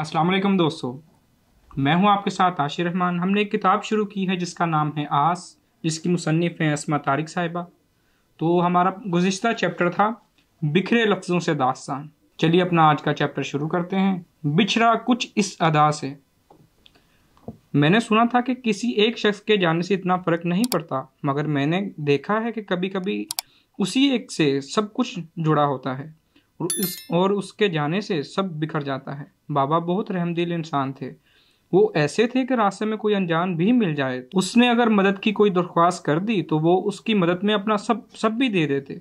अस्सलाम वालेकुम दोस्तों मैं हूं आपके साथ आशिर रहमान हमने एक किताब शुरू की है जिसका नाम है आस जिसकी मुसनफ़ हैं असमा तारिक साहिबा तो हमारा गुज्त चैप्टर था बिखरे लफ्ज़ों से दास्तान चलिए अपना आज का चैप्टर शुरू करते हैं बिछड़ा कुछ इस अदा से मैंने सुना था कि किसी एक शख्स के जाने से इतना फ़र्क नहीं पड़ता मगर मैंने देखा है कि कभी कभी उसी एक से सब कुछ जुड़ा होता है इस और उसके जाने से सब बिखर जाता है बाबा बहुत रहमदिल इंसान थे वो ऐसे थे कि रास्ते में कोई अनजान भी मिल जाए उसने अगर मदद की कोई दरख्वास्त कर दी तो वो उसकी मदद में अपना सब सब भी दे देते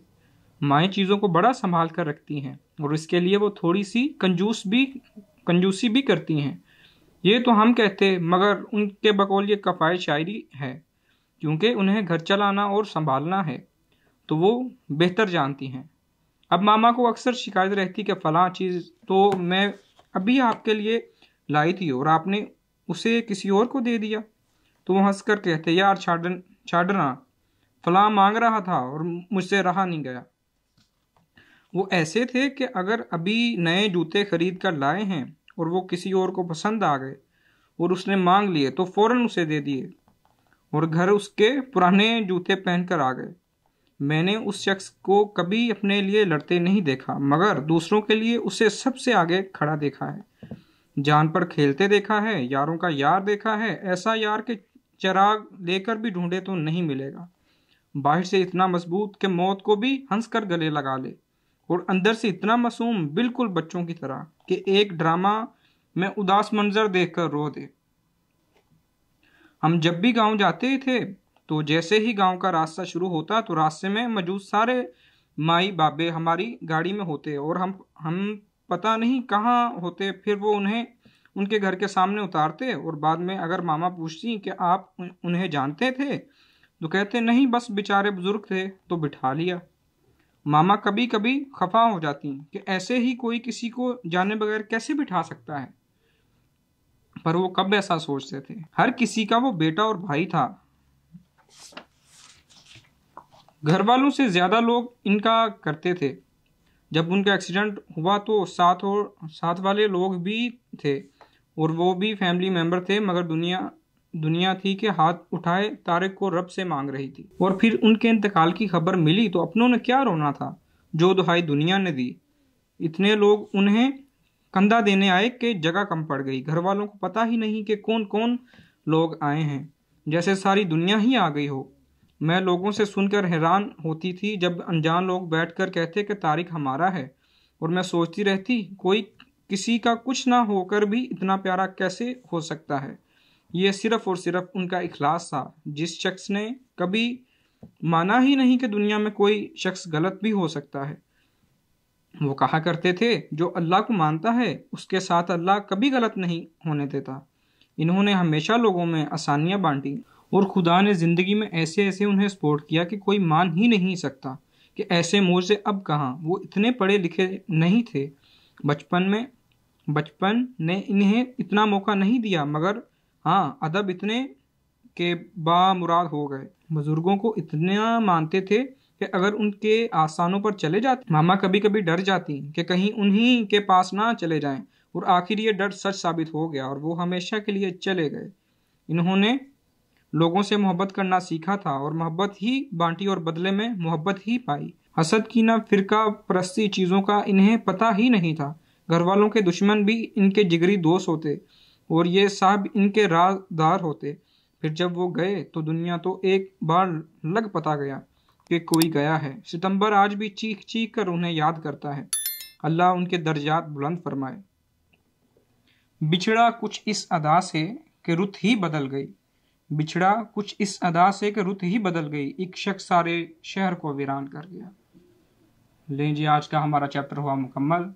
माएँ चीज़ों को बड़ा संभाल कर रखती हैं और इसके लिए वो थोड़ी सी कंजूस भी कंजूसी भी करती हैं ये तो हम कहते मगर उनके बकौल ये कफाय शायरी है क्योंकि उन्हें घर चलाना और संभालना है तो वो बेहतर जानती हैं अब मामा को अक्सर शिकायत रहती कि फ़लाँ चीज़ तो मैं अभी आपके लिए लाई थी और आपने उसे किसी और को दे दिया तो वो हंस कर कहते यार छाडन छाडना फलां मांग रहा था और मुझसे रहा नहीं गया वो ऐसे थे कि अगर अभी नए जूते खरीद कर लाए हैं और वो किसी और को पसंद आ गए और उसने मांग लिए तो फ़ौरन उसे दे दिए और घर उसके पुराने जूते पहनकर आ गए मैंने उस शख्स को कभी अपने लिए लड़ते नहीं देखा मगर दूसरों के लिए उसे सबसे आगे खड़ा देखा है जान पर खेलते देखा है यारों का यार देखा है ऐसा यार के चराग लेकर भी ढूंढे तो नहीं मिलेगा बाहर से इतना मजबूत कि मौत को भी हंस कर गले लगा ले और अंदर से इतना मासूम बिल्कुल बच्चों की तरह कि एक ड्रामा में उदास मंजर देखकर रो दे हम जब भी गांव जाते थे तो जैसे ही गांव का रास्ता शुरू होता तो रास्ते में मौजूद सारे माई बाबे हमारी गाड़ी में होते और हम हम पता नहीं कहाँ होते फिर वो उन्हें उनके घर के सामने उतारते और बाद में अगर मामा पूछती कि आप उन्हें जानते थे तो कहते नहीं बस बेचारे बुजुर्ग थे तो बिठा लिया मामा कभी कभी खफा हो जाती कि ऐसे ही कोई किसी को जाने बगैर कैसे बिठा सकता है पर वो कब ऐसा सोचते थे हर किसी का वो बेटा और भाई था घर वालों से ज़्यादा लोग इनका करते थे जब उनका एक्सीडेंट हुआ तो साथ और साथ वाले लोग भी थे और वो भी फैमिली मेम्बर थे मगर दुनिया दुनिया थी कि हाथ उठाए तारिक को रब से मांग रही थी और फिर उनके इंतकाल की खबर मिली तो अपनों ने क्या रोना था जो दुहाई दुनिया ने दी इतने लोग उन्हें कंधा देने आए कि जगह कम पड़ गई घर वालों को पता ही नहीं कि कौन कौन लोग आए हैं जैसे सारी दुनिया ही आ गई हो मैं लोगों से सुनकर हैरान होती थी जब अनजान लोग बैठकर कहते कि तारिक हमारा है और मैं सोचती रहती कोई किसी का कुछ ना होकर भी इतना प्यारा कैसे हो सकता है ये सिर्फ और सिर्फ उनका इखलास था जिस शख्स ने कभी माना ही नहीं कि दुनिया में कोई शख्स गलत भी हो सकता है वो कहा करते थे जो अल्लाह को मानता है उसके साथ अल्लाह कभी गलत नहीं होने देता इन्होंने हमेशा लोगों में आसानियाँ बांटी और खुदा ने ज़िंदगी में ऐसे ऐसे उन्हें सपोर्ट किया कि कोई मान ही नहीं सकता कि ऐसे मोजे अब कहाँ वो इतने पढ़े लिखे नहीं थे बचपन में बचपन ने इन्हें इतना मौका नहीं दिया मगर हाँ अदब इतने के बामुराद हो गए बुज़ुर्गों को इतना मानते थे कि अगर उनके आसानों पर चले जाते मामा कभी कभी डर जाती कि कहीं उन्हीं के पास ना चले जाएं और आखिर ये डर सच साबित हो गया और वो हमेशा के लिए चले गए इन्होंने लोगों से मोहब्बत करना सीखा था और मोहब्बत ही बांटी और बदले में मोहब्बत ही पाई हसद की ना फिरका परस्ती चीज़ों का इन्हें पता ही नहीं था घर वालों के दुश्मन भी इनके जिगरी दोस्त होते और ये साहब इनके राजदार होते फिर जब वो गए तो दुनिया तो एक बार लग पता गया कि कोई गया है सितंबर आज भी चीख चीख कर उन्हें याद करता है अल्लाह उनके दर्जात बुलंद फरमाए बिछड़ा कुछ इस अदा से कि रुत ही बदल गई बिछड़ा कुछ इस अदा से कि रुत ही बदल गई एक शख्स सारे शहर को वीरान कर गया लें जी आज का हमारा चैप्टर हुआ मुकम्मल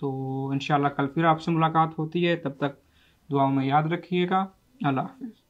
तो इन कल फिर आपसे मुलाकात होती है तब तक दुआओं में याद रखिएगा अल्लाह हाफिज़